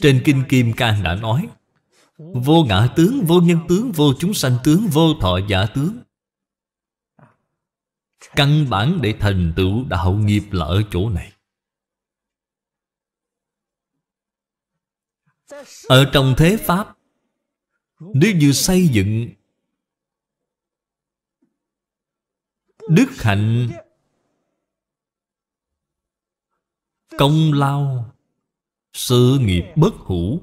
Trên Kinh Kim Cang đã nói Vô ngã tướng, vô nhân tướng, vô chúng sanh tướng, vô thọ giả tướng Căn bản để thành tựu đạo nghiệp là ở chỗ này Ở trong thế Pháp Nếu như xây dựng Đức hạnh Công lao sự nghiệp bất hủ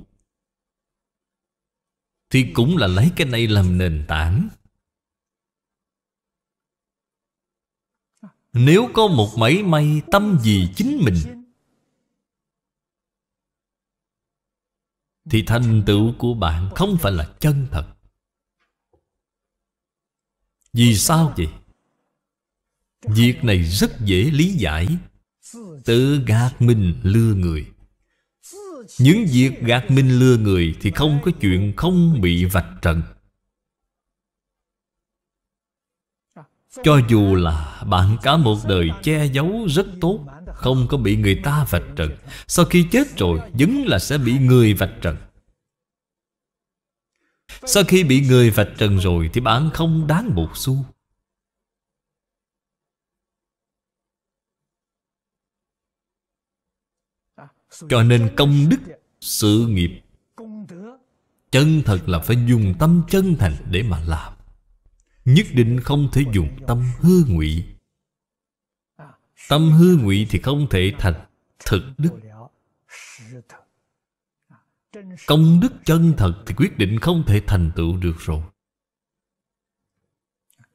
Thì cũng là lấy cái này làm nền tảng Nếu có một mảy may tâm gì chính mình Thì thành tựu của bạn không phải là chân thật Vì sao vậy? Việc này rất dễ lý giải Tự gạt mình lừa người những việc gạt mình lừa người Thì không có chuyện không bị vạch trần Cho dù là bạn cả một đời che giấu rất tốt Không có bị người ta vạch trần Sau khi chết rồi Vẫn là sẽ bị người vạch trần Sau khi bị người vạch trần rồi Thì bạn không đáng một xu Cho nên công đức Sự nghiệp Chân thật là phải dùng tâm chân thành để mà làm Nhất định không thể dùng tâm hư ngụy Tâm hư ngụy thì không thể thành thực đức Công đức chân thật thì quyết định không thể thành tựu được rồi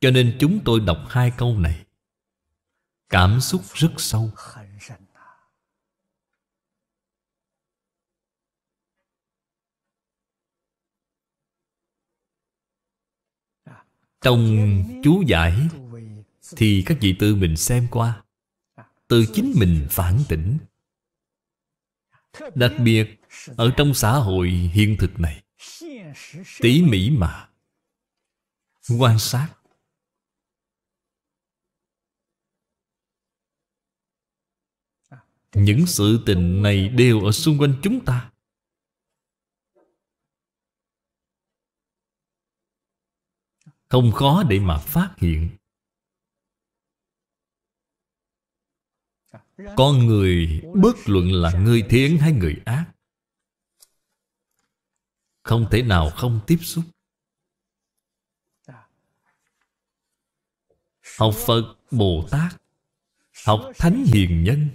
Cho nên chúng tôi đọc hai câu này Cảm xúc rất sâu trong chú giải Thì các vị tự mình xem qua Tự chính mình phản tỉnh Đặc biệt Ở trong xã hội hiện thực này Tỉ mỉ mà Quan sát Những sự tình này đều ở xung quanh chúng ta không khó để mà phát hiện con người bất luận là người thiện hay người ác không thể nào không tiếp xúc học phật bồ tát học thánh hiền nhân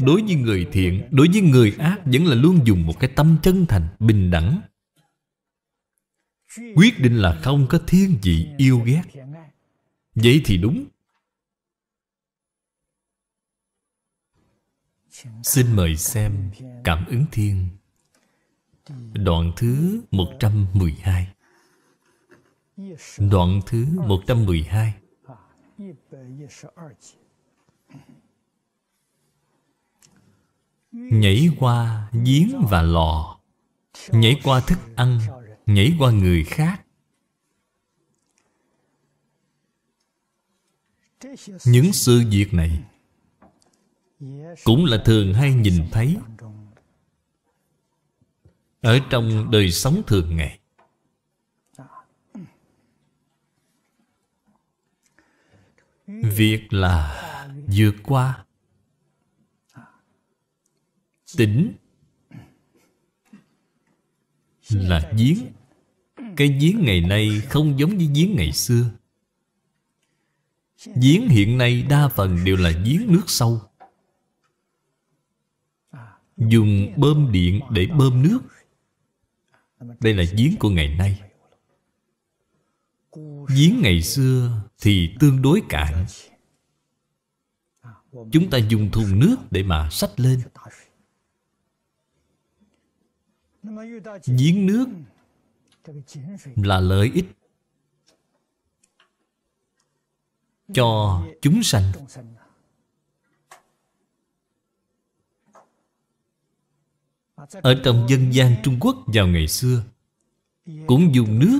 đối với người thiện đối với người ác vẫn là luôn dùng một cái tâm chân thành bình đẳng quyết định là không có thiên vị yêu ghét vậy thì đúng xin mời xem cảm ứng thiên đoạn thứ 112 đoạn thứ 112 nhảy qua giếng và lò nhảy qua thức ăn nhảy qua người khác. Những sự việc này cũng là thường hay nhìn thấy ở trong đời sống thường ngày. Việc là vượt qua tỉnh là giếng Cái giếng ngày nay không giống với giếng ngày xưa Giếng hiện nay đa phần đều là giếng nước sâu Dùng bơm điện để bơm nước Đây là giếng của ngày nay Giếng ngày xưa thì tương đối cạn Chúng ta dùng thùng nước để mà sách lên giếng nước là lợi ích cho chúng sanh ở trong dân gian Trung Quốc vào ngày xưa cũng dùng nước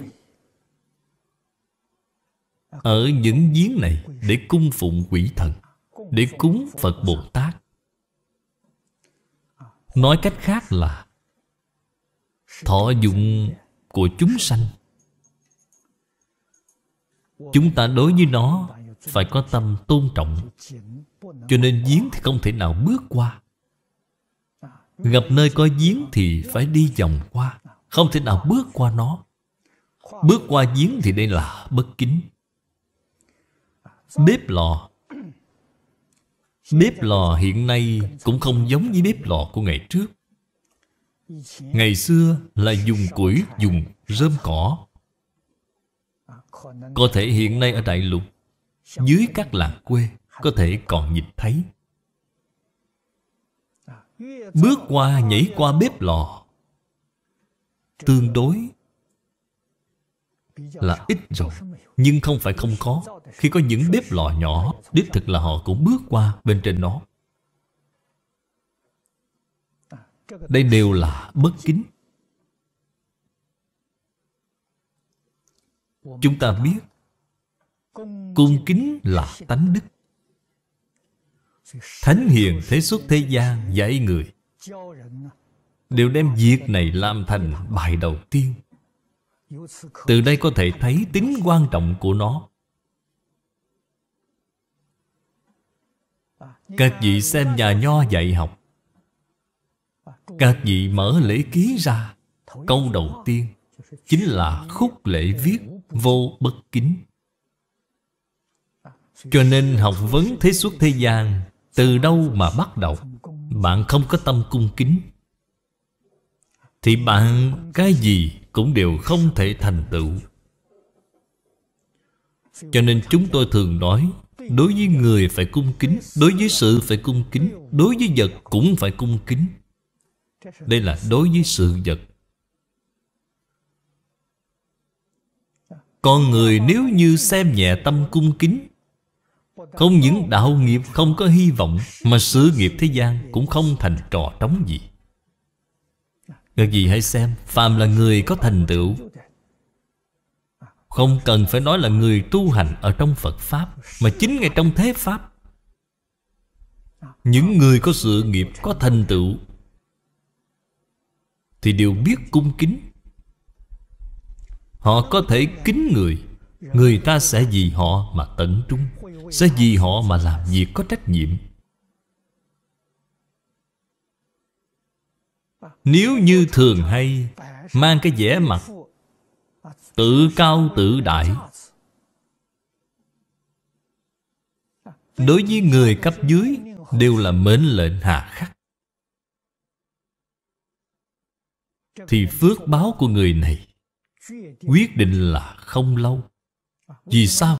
ở những giếng này để cung phụng quỷ thần để cúng Phật Bồ Tát nói cách khác là thọ dụng của chúng sanh chúng ta đối với nó phải có tâm tôn trọng cho nên giếng thì không thể nào bước qua gặp nơi có giếng thì phải đi vòng qua không thể nào bước qua nó bước qua giếng thì đây là bất kính bếp lò bếp lò hiện nay cũng không giống với bếp lò của ngày trước ngày xưa là dùng củi dùng rơm cỏ có thể hiện nay ở đại lục dưới các làng quê có thể còn nhìn thấy bước qua nhảy qua bếp lò tương đối là ít rồi nhưng không phải không có khi có những bếp lò nhỏ đích thực là họ cũng bước qua bên trên nó đây đều là bất kính chúng ta biết cung kính là tánh đức thánh hiền thế xuất thế gian dạy người đều đem việc này làm thành bài đầu tiên từ đây có thể thấy tính quan trọng của nó các vị xem nhà nho dạy học các vị mở lễ ký ra Câu đầu tiên Chính là khúc lễ viết Vô bất kính Cho nên học vấn thế suốt thế gian Từ đâu mà bắt đầu Bạn không có tâm cung kính Thì bạn cái gì cũng đều không thể thành tựu Cho nên chúng tôi thường nói Đối với người phải cung kính Đối với sự phải cung kính Đối với vật cũng phải cung kính đây là đối với sự vật con người nếu như xem nhẹ tâm cung kính không những đạo nghiệp không có hy vọng mà sự nghiệp thế gian cũng không thành trò trống gì Người gì hãy xem Phạm là người có thành tựu Không cần phải nói là người tu hành Ở trong Phật Pháp Mà chính ngay trong thế Pháp Những người có sự nghiệp Có thành tựu thì đều biết cung kính Họ có thể kính người Người ta sẽ vì họ mà tận trung Sẽ vì họ mà làm việc có trách nhiệm Nếu như thường hay Mang cái vẻ mặt Tự cao tự đại Đối với người cấp dưới Đều là mến lệnh hà khắc thì phước báo của người này quyết định là không lâu vì sao